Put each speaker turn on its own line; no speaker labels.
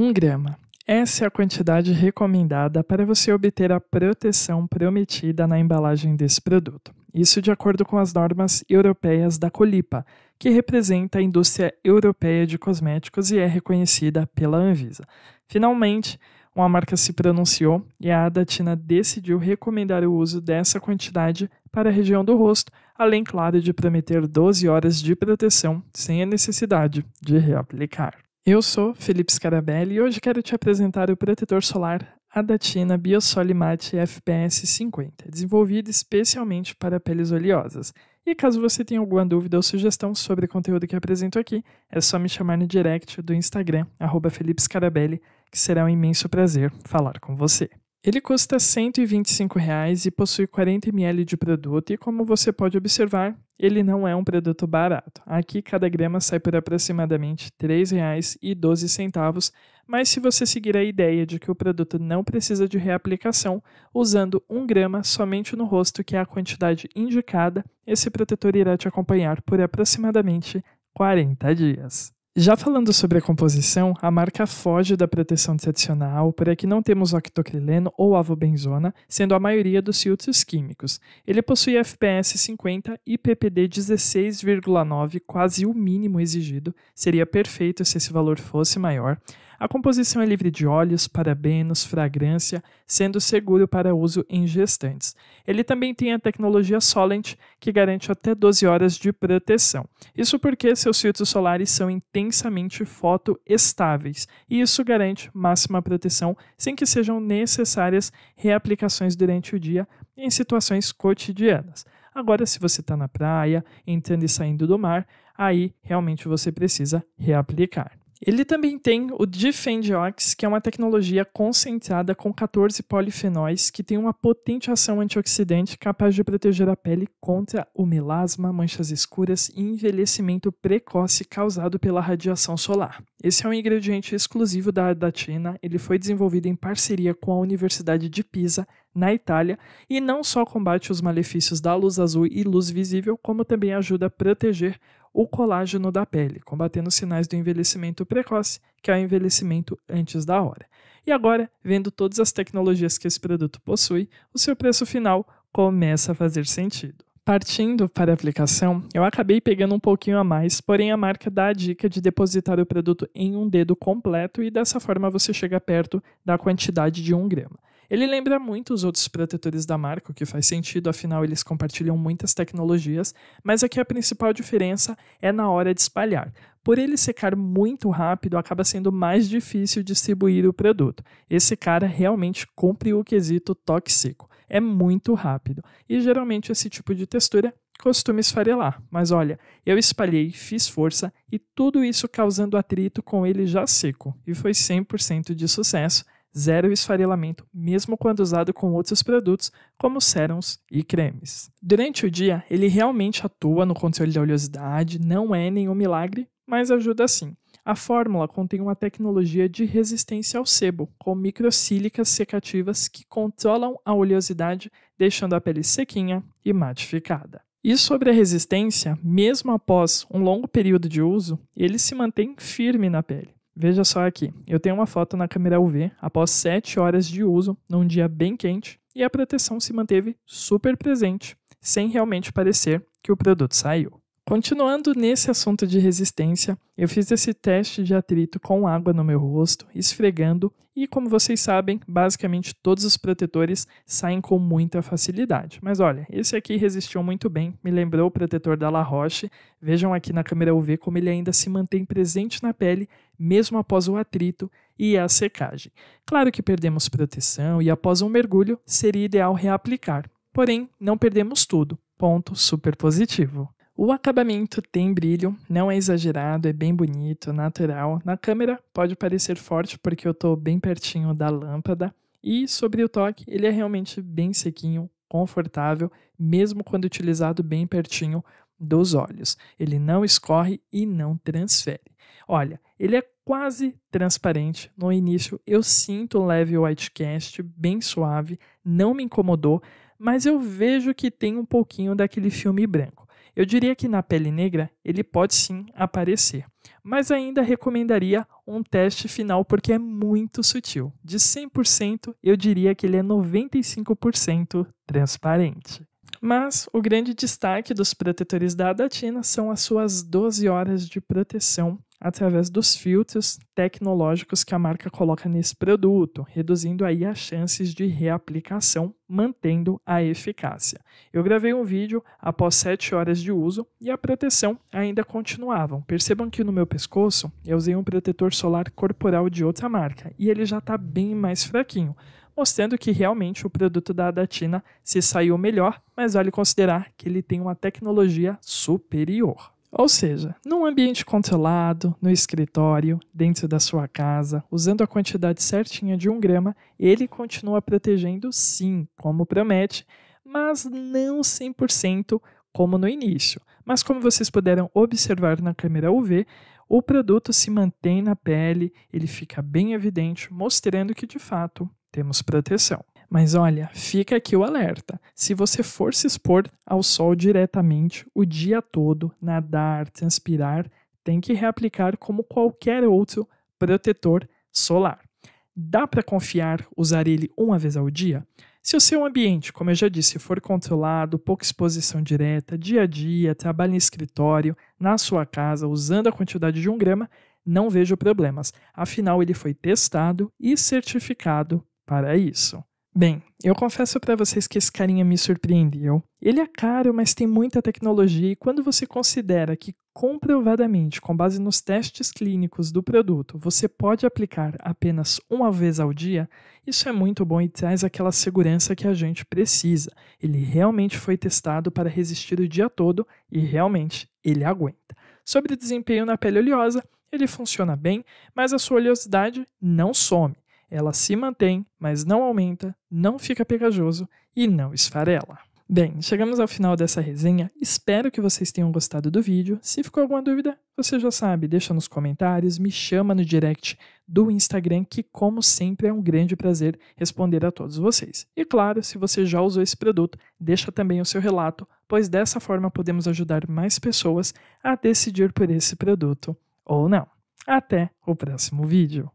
1 grama. Essa é a quantidade recomendada para você obter a proteção prometida na embalagem desse produto. Isso de acordo com as normas europeias da Colipa, que representa a indústria europeia de cosméticos e é reconhecida pela Anvisa. Finalmente, uma marca se pronunciou e a Adatina decidiu recomendar o uso dessa quantidade para a região do rosto, além, claro, de prometer 12 horas de proteção sem a necessidade de reaplicar. Eu sou Felipe Scarabelli e hoje quero te apresentar o protetor solar Adatina Biosolimate FPS 50, desenvolvido especialmente para peles oleosas. E caso você tenha alguma dúvida ou sugestão sobre o conteúdo que apresento aqui, é só me chamar no direct do Instagram, arroba Felipe Scarabelli, que será um imenso prazer falar com você. Ele custa R$ 125 e possui 40 ml de produto, e como você pode observar, ele não é um produto barato. Aqui cada grama sai por aproximadamente R$ 3,12, mas se você seguir a ideia de que o produto não precisa de reaplicação, usando 1 grama somente no rosto, que é a quantidade indicada, esse protetor irá te acompanhar por aproximadamente 40 dias. Já falando sobre a composição, a marca foge da proteção tradicional, para que não temos octocrileno ou avobenzona, sendo a maioria dos filtros químicos. Ele possui FPS 50 e PPD 16,9, quase o mínimo exigido. Seria perfeito se esse valor fosse maior. A composição é livre de óleos, parabenos, fragrância, sendo seguro para uso em gestantes. Ele também tem a tecnologia Solent, que garante até 12 horas de proteção. Isso porque seus filtros solares são intensamente fotoestáveis, e isso garante máxima proteção sem que sejam necessárias reaplicações durante o dia em situações cotidianas. Agora, se você está na praia, entrando e saindo do mar, aí realmente você precisa reaplicar. Ele também tem o Defendiox, que é uma tecnologia concentrada com 14 polifenóis que tem uma potente ação antioxidante capaz de proteger a pele contra o melasma, manchas escuras e envelhecimento precoce causado pela radiação solar. Esse é um ingrediente exclusivo da, Adatina. ele foi desenvolvido em parceria com a Universidade de Pisa, na Itália, e não só combate os malefícios da luz azul e luz visível, como também ajuda a proteger o colágeno da pele, combatendo sinais do envelhecimento precoce, que é o envelhecimento antes da hora. E agora, vendo todas as tecnologias que esse produto possui, o seu preço final começa a fazer sentido. Partindo para a aplicação, eu acabei pegando um pouquinho a mais, porém a marca dá a dica de depositar o produto em um dedo completo e dessa forma você chega perto da quantidade de 1 grama. Ele lembra muito os outros protetores da marca, o que faz sentido, afinal eles compartilham muitas tecnologias, mas aqui a principal diferença é na hora de espalhar. Por ele secar muito rápido, acaba sendo mais difícil distribuir o produto. Esse cara realmente cumpre o quesito toque seco. É muito rápido. E geralmente esse tipo de textura costuma esfarelar, mas olha, eu espalhei, fiz força e tudo isso causando atrito com ele já seco, e foi 100% de sucesso, zero esfarelamento, mesmo quando usado com outros produtos, como sérums e cremes. Durante o dia, ele realmente atua no controle da oleosidade, não é nenhum milagre, mas ajuda sim. A fórmula contém uma tecnologia de resistência ao sebo, com microcílicas secativas que controlam a oleosidade, deixando a pele sequinha e matificada. E sobre a resistência, mesmo após um longo período de uso, ele se mantém firme na pele. Veja só aqui, eu tenho uma foto na câmera UV após 7 horas de uso, num dia bem quente, e a proteção se manteve super presente, sem realmente parecer que o produto saiu. Continuando nesse assunto de resistência, eu fiz esse teste de atrito com água no meu rosto, esfregando, e como vocês sabem, basicamente todos os protetores saem com muita facilidade. Mas olha, esse aqui resistiu muito bem, me lembrou o protetor da La Roche. Vejam aqui na câmera UV como ele ainda se mantém presente na pele, mesmo após o atrito e a secagem. Claro que perdemos proteção e após um mergulho seria ideal reaplicar, porém não perdemos tudo. Ponto super positivo. O acabamento tem brilho, não é exagerado, é bem bonito, natural. Na câmera pode parecer forte porque eu estou bem pertinho da lâmpada. E sobre o toque, ele é realmente bem sequinho, confortável, mesmo quando utilizado bem pertinho dos olhos. Ele não escorre e não transfere. Olha, ele é quase transparente. No início eu sinto um leve white cast, bem suave, não me incomodou, mas eu vejo que tem um pouquinho daquele filme branco. Eu diria que na pele negra ele pode sim aparecer, mas ainda recomendaria um teste final porque é muito sutil. De 100%, eu diria que ele é 95% transparente. Mas o grande destaque dos protetores da Adatina são as suas 12 horas de proteção através dos filtros tecnológicos que a marca coloca nesse produto, reduzindo aí as chances de reaplicação, mantendo a eficácia. Eu gravei um vídeo após 7 horas de uso e a proteção ainda continuava. Percebam que no meu pescoço eu usei um protetor solar corporal de outra marca e ele já está bem mais fraquinho, mostrando que realmente o produto da Adatina se saiu melhor, mas vale considerar que ele tem uma tecnologia superior. Ou seja, num ambiente controlado, no escritório, dentro da sua casa, usando a quantidade certinha de um grama, ele continua protegendo sim, como promete, mas não 100% como no início. Mas como vocês puderam observar na câmera UV, o produto se mantém na pele, ele fica bem evidente, mostrando que de fato temos proteção. Mas olha, fica aqui o alerta: se você for se expor ao sol diretamente o dia todo, nadar, transpirar, tem que reaplicar como qualquer outro protetor solar. Dá para confiar usar ele uma vez ao dia? Se o seu ambiente, como eu já disse, for controlado, pouca exposição direta, dia a dia, trabalho em escritório, na sua casa, usando a quantidade de um grama, não vejo problemas. Afinal, ele foi testado e certificado para isso. Bem, eu confesso para vocês que esse carinha me surpreendeu. Ele é caro, mas tem muita tecnologia e quando você considera que comprovadamente, com base nos testes clínicos do produto, você pode aplicar apenas uma vez ao dia, isso é muito bom e traz aquela segurança que a gente precisa. Ele realmente foi testado para resistir o dia todo e realmente ele aguenta. Sobre desempenho na pele oleosa, ele funciona bem, mas a sua oleosidade não some ela se mantém, mas não aumenta, não fica pegajoso e não esfarela. Bem, chegamos ao final dessa resenha. Espero que vocês tenham gostado do vídeo. Se ficou alguma dúvida, você já sabe, deixa nos comentários, me chama no direct do Instagram, que como sempre é um grande prazer responder a todos vocês. E claro, se você já usou esse produto, deixa também o seu relato, pois dessa forma podemos ajudar mais pessoas a decidir por esse produto ou não. Até o próximo vídeo.